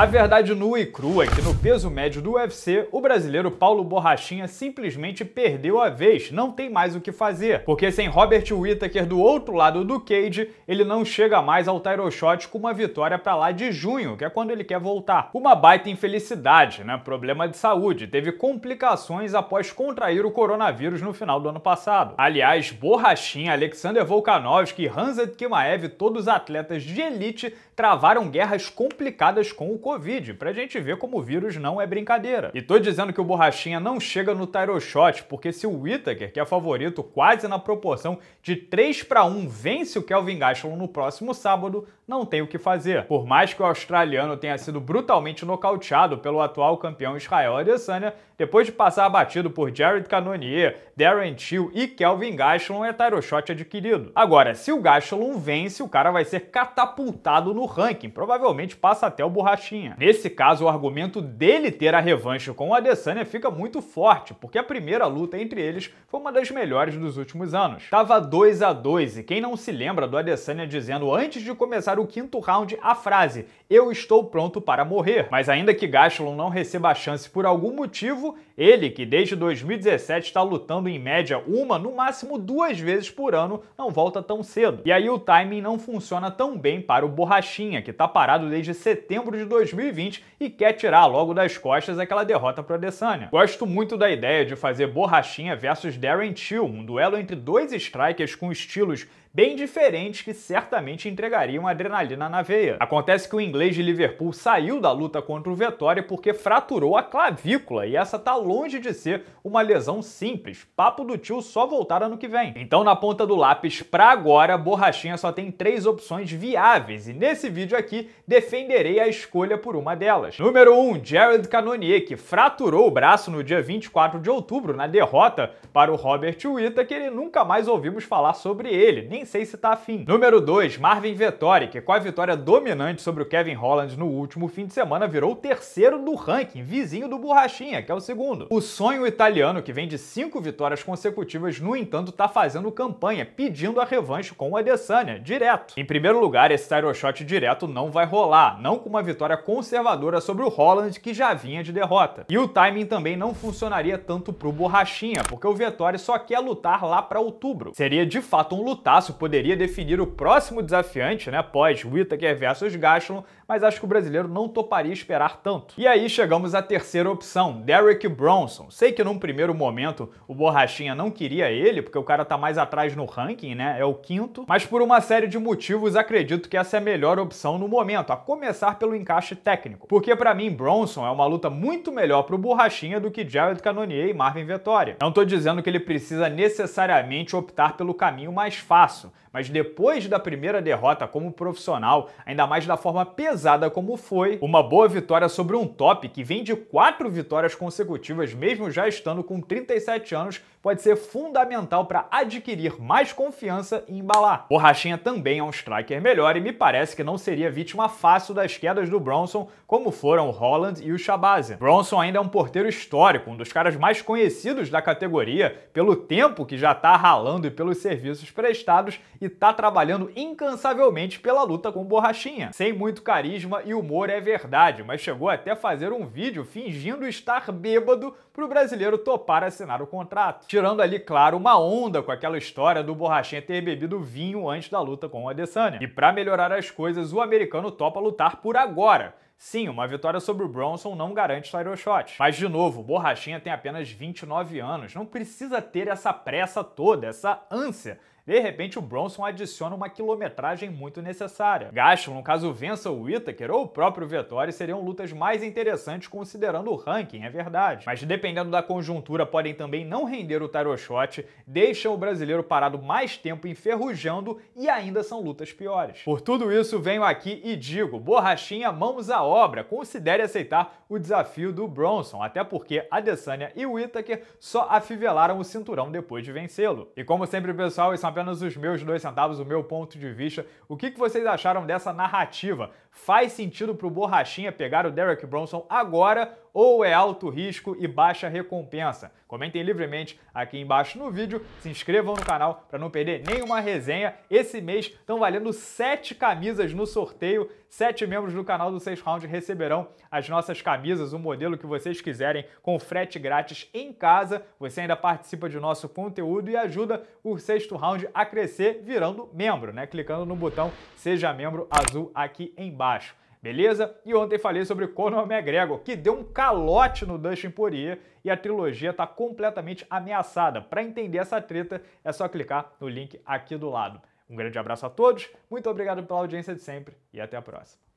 A verdade nua e crua é que no peso médio do UFC, o brasileiro Paulo Borrachinha simplesmente perdeu a vez, não tem mais o que fazer. Porque sem Robert Whittaker do outro lado do cage, ele não chega mais ao title shot com uma vitória para lá de junho, que é quando ele quer voltar. Uma baita infelicidade, né? Problema de saúde, teve complicações após contrair o coronavírus no final do ano passado. Aliás, Borrachinha, Alexander Volkanovski e Kimaev, todos atletas de elite, travaram guerras complicadas com o Covid, pra gente ver como o vírus não é brincadeira. E tô dizendo que o Borrachinha não chega no Tyro Shot, porque se o Whittaker, que é favorito quase na proporção de 3 para 1, vence o Kelvin Gastelum no próximo sábado, não tem o que fazer. Por mais que o australiano tenha sido brutalmente nocauteado pelo atual campeão Israel Adesanya, depois de passar abatido por Jared Cannonier, Darren Till e Kelvin Gastelum, é Tyroshot adquirido. Agora, se o Gastelum vence, o cara vai ser catapultado no ranking, provavelmente passa até o Borrachinha. Nesse caso, o argumento dele ter a revanche com o Adesanya fica muito forte, porque a primeira luta entre eles foi uma das melhores dos últimos anos. Tava 2 a 2 e quem não se lembra do Adesanya dizendo antes de começar o quinto round a frase: "Eu estou pronto para morrer". Mas ainda que Gastelum não receba a chance por algum motivo, ele que desde 2017 está lutando em média uma, no máximo duas vezes por ano, não volta tão cedo. E aí o timing não funciona tão bem para o Borrachinha, que está parado desde setembro de 2020 e quer tirar logo das costas aquela derrota para Adesanya. Gosto muito da ideia de fazer Borrachinha versus Darren Till, um duelo entre dois strikers com estilos bem diferentes que certamente entregariam adrenalina na veia. Acontece que o inglês de Liverpool saiu da luta contra o Vettori porque fraturou a clavícula e essa tá longe de ser uma lesão simples. Papo do tio só voltar ano que vem. Então, na ponta do lápis, pra agora, Borrachinha só tem três opções viáveis e nesse vídeo aqui defenderei a escolha por uma delas. Número 1, um, Jared Cannonier, que fraturou o braço no dia 24 de outubro na derrota para o Robert Wita, que ele nunca mais ouvimos falar sobre ele, nem sei se tá afim. Número 2, Marvin Vettori, que com a vitória dominante sobre o Kevin Holland no último fim de semana virou o terceiro do ranking, vizinho do Borrachinha, que é o segundo. O sonho italiano, que vem de cinco vitórias consecutivas, no entanto, tá fazendo campanha, pedindo a revanche com o Adesanya, direto. Em primeiro lugar, esse title shot direto não vai rolar, não com uma vitória conservadora sobre o Holland, que já vinha de derrota. E o timing também não funcionaria tanto pro Borrachinha, porque o Vettori só quer lutar lá para outubro. Seria de fato um lutaço poderia definir o próximo desafiante, né, pós Whittaker versus Gaston, mas acho que o brasileiro não toparia esperar tanto. E aí chegamos à terceira opção, Derek Bronson. Sei que num primeiro momento o Borrachinha não queria ele, porque o cara tá mais atrás no ranking, né, é o quinto, mas por uma série de motivos acredito que essa é a melhor opção no momento, a começar pelo encaixe técnico. Porque para mim Bronson é uma luta muito melhor pro Borrachinha do que Jared Cannonier e Marvin Vettori. Não tô dizendo que ele precisa necessariamente optar pelo caminho mais fácil, fácil, mas depois da primeira derrota como profissional, ainda mais da forma pesada como foi, uma boa vitória sobre um top que vem de quatro vitórias consecutivas, mesmo já estando com 37 anos, pode ser fundamental para adquirir mais confiança e embalar. Borrachinha também é um striker melhor e me parece que não seria vítima fácil das quedas do Bronson, como foram o Holland e o Shabazz. Bronson ainda é um porteiro histórico, um dos caras mais conhecidos da categoria, pelo tempo que já está ralando e pelos serviços prestados e tá trabalhando incansavelmente pela luta com Borrachinha. Sem muito carisma e humor é verdade, mas chegou até a fazer um vídeo fingindo estar bêbado pro brasileiro topar assinar o contrato. Tirando ali, claro, uma onda com aquela história do Borrachinha ter bebido vinho antes da luta com o Adesanya. E para melhorar as coisas, o americano topa lutar por agora, Sim, uma vitória sobre o Bronson não garante title shot. Mas, de novo, Borrachinha tem apenas 29 anos, não precisa ter essa pressa toda, essa ânsia de repente, o Bronson adiciona uma quilometragem muito necessária. Gaston, no caso vença o Whittaker ou o próprio Vettori, seriam lutas mais interessantes considerando o ranking, é verdade. Mas dependendo da conjuntura, podem também não render o tarot shot, deixam o brasileiro parado mais tempo enferrujando e ainda são lutas piores. Por tudo isso, venho aqui e digo, borrachinha, mãos à obra, considere aceitar o desafio do Bronson, até porque Adesanya e Whittaker só afivelaram o cinturão depois de vencê-lo. E como sempre, pessoal, isso é uma apenas os meus dois centavos, o meu ponto de vista. O que, que vocês acharam dessa narrativa? Faz sentido para o Borrachinha pegar o Derek Bronson agora ou é alto risco e baixa recompensa? Comentem livremente aqui embaixo no vídeo, se inscrevam no canal para não perder nenhuma resenha. Esse mês estão valendo sete camisas no sorteio. Sete membros do canal do 6 Round receberão as nossas camisas, o modelo que vocês quiserem, com frete grátis em casa. Você ainda participa de nosso conteúdo e ajuda o sexto round a crescer virando membro, né? Clicando no botão Seja Membro azul aqui embaixo abaixo. Beleza? E ontem falei sobre o Conor McGregor, que deu um calote no Dustin Poirier e a trilogia está completamente ameaçada. Para entender essa treta, é só clicar no link aqui do lado. Um grande abraço a todos, muito obrigado pela audiência de sempre e até a próxima.